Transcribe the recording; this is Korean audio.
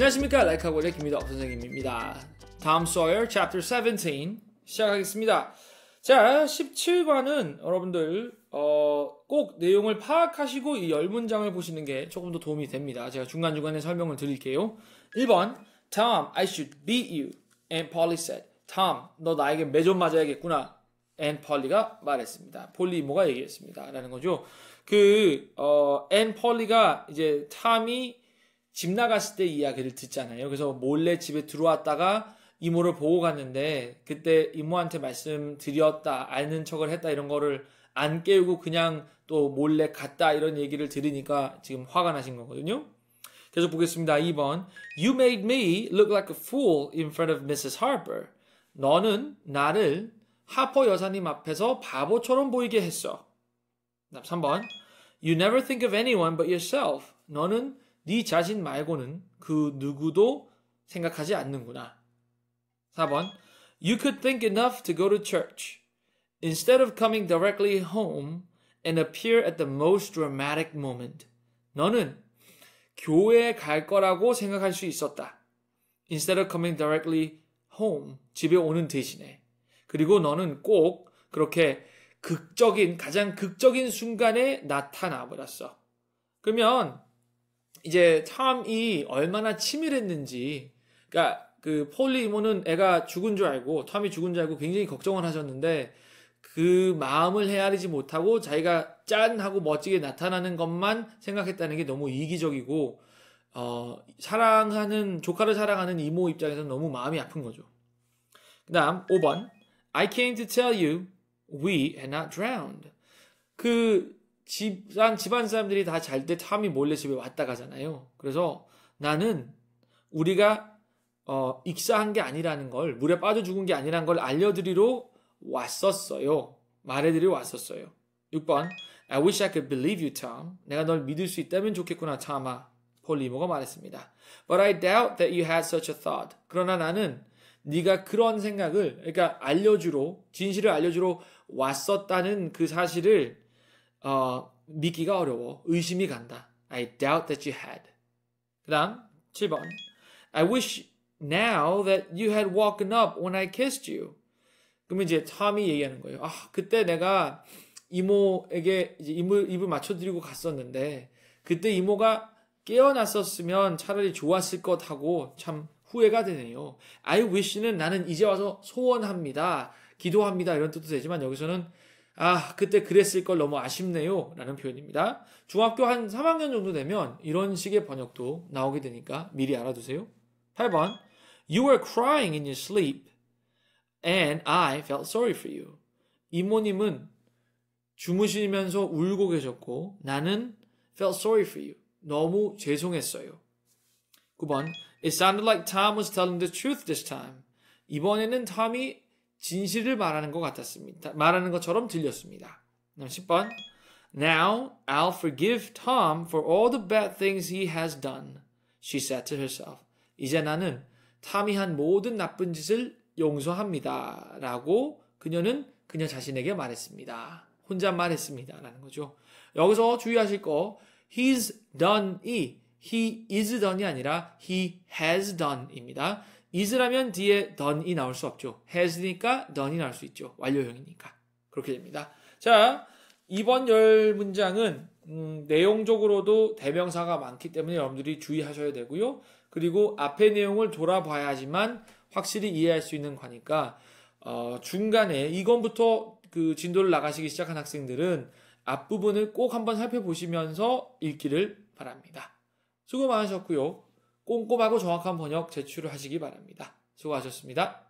안녕하십니까 라이카고 레키입니다 선생님입니다 다음 소열 챕터 17 시작하겠습니다 자 17관은 여러분들 어, 꼭 내용을 파악하시고 이 열 문장을 보시는 게 조금 더 도움이 됩니다 제가 중간중간에 설명을 드릴게요 1번 Tom, I should beat you And Polly said Tom, 너 나에게 매점 맞아야겠구나 앤 펄리가 말했습니다. 폴리 이모가 얘기했습니다. 라는 거죠. 그, 어, 앤 펄리가 이제 탐이 집 나갔을 때 이야기를 듣잖아요. 그래서 몰래 집에 들어왔다가 이모를 보고 갔는데 그때 이모한테 말씀드렸다, 아는 척을 했다 이런 거를 안 깨우고 그냥 또 몰래 갔다 이런 얘기를 들으니까 지금 화가 나신 거거든요. 계속 보겠습니다. 2번 You made me look like a fool in front of Mrs. Harper. 너는 나를 하퍼 여사님 앞에서 바보처럼 보이게 했어. 3번 You never think of anyone but yourself. 너는 네 자신 말고는 그 누구도 생각하지 않는구나. 4번 You could think enough to go to church instead of coming directly home and appear at the most dramatic moment. 너는 교회에 갈 거라고 생각할 수 있었다. Instead of coming directly home, 집에 오는 대신에. 그리고 너는 꼭 그렇게 극적인, 가장 극적인 순간에 나타나 버렸어. 그러면 이제 참이 얼마나 치밀했는지, 그러니까 그 폴리 이모는 애가 죽은 줄 알고 탐이 죽은 줄 알고 굉장히 걱정을 하셨는데 그 마음을 헤아리지 못하고 자기가 짠 하고 멋지게 나타나는 것만 생각했다는 게 너무 이기적이고 어 사랑하는 조카를 사랑하는 이모 입장에서는 너무 마음이 아픈 거죠. 그다음 5번 I came to tell you we are not drowned. 그 집안 집안 사람들이 다 잘 때 탐이 몰래 집에 왔다 가잖아요. 그래서 나는 우리가 어, 익사한 게 아니라는 걸 물에 빠져 죽은 게 아니라는 걸 알려드리러 왔었어요. 말해드리러 왔었어요. 6번 I wish I could believe you, Tom. 내가 널 믿을 수 있다면 좋겠구나, 참아. 폴리모가 말했습니다. But I doubt that you had such a thought. 그러나 나는 네가 그런 생각을, 그러니까 알려주러, 진실을 알려주러 왔었다는 그 사실을 어, 믿기가 어려워. 의심이 간다. I doubt that you had. 그 다음 7번 I wish now that you had woken up when I kissed you. 그러면 이제 탐이 얘기하는 거예요. 아, 그때 내가 이모에게 이제 입을, 입을 맞춰드리고 갔었는데 그때 이모가 깨어났었으면 차라리 좋았을 것 하고 참 후회가 되네요. I wish는 나는 이제 와서 소원합니다. 기도합니다. 이런 뜻도 되지만 여기서는 아, 그때 그랬을 걸 너무 아쉽네요. 라는 표현입니다. 중학교 한 3학년 정도 되면 이런 식의 번역도 나오게 되니까 미리 알아두세요. 8번. You were crying in your sleep and I felt sorry for you. 이모님은 주무시면서 울고 계셨고 나는 felt sorry for you. 너무 죄송했어요. 9번. It sounded like Tom was telling the truth this time. 이번에는 t 톰이 진실을 말하는 것 같았습니다. 말하는 것처럼 들렸습니다. 10번 Now I'll forgive Tom for all the bad things he has done. She said to herself. 이제 나는 탐이 한 모든 나쁜 짓을 용서합니다. 라고 그녀는 그녀 자신에게 말했습니다. 혼잣말 했습니다. 라는 거죠. 여기서 주의하실 거, he's done이, he is done이 아니라 he has done입니다. is라면 뒤에 done이 나올 수 없죠. has니까 done이 나올 수 있죠. 완료형이니까. 그렇게 됩니다. 자, 이번 열 문장은 음, 내용적으로도 대명사가 많기 때문에 여러분들이 주의하셔야 되고요. 그리고 앞의 내용을 돌아봐야지만 확실히 이해할 수 있는 거니까 어, 중간에 이건부터 그 진도를 나가시기 시작한 학생들은 앞부분을 꼭 한번 살펴보시면서 읽기를 바랍니다. 수고 많으셨고요. 꼼꼼하고 정확한 번역 제출을 하시기 바랍니다. 수고하셨습니다.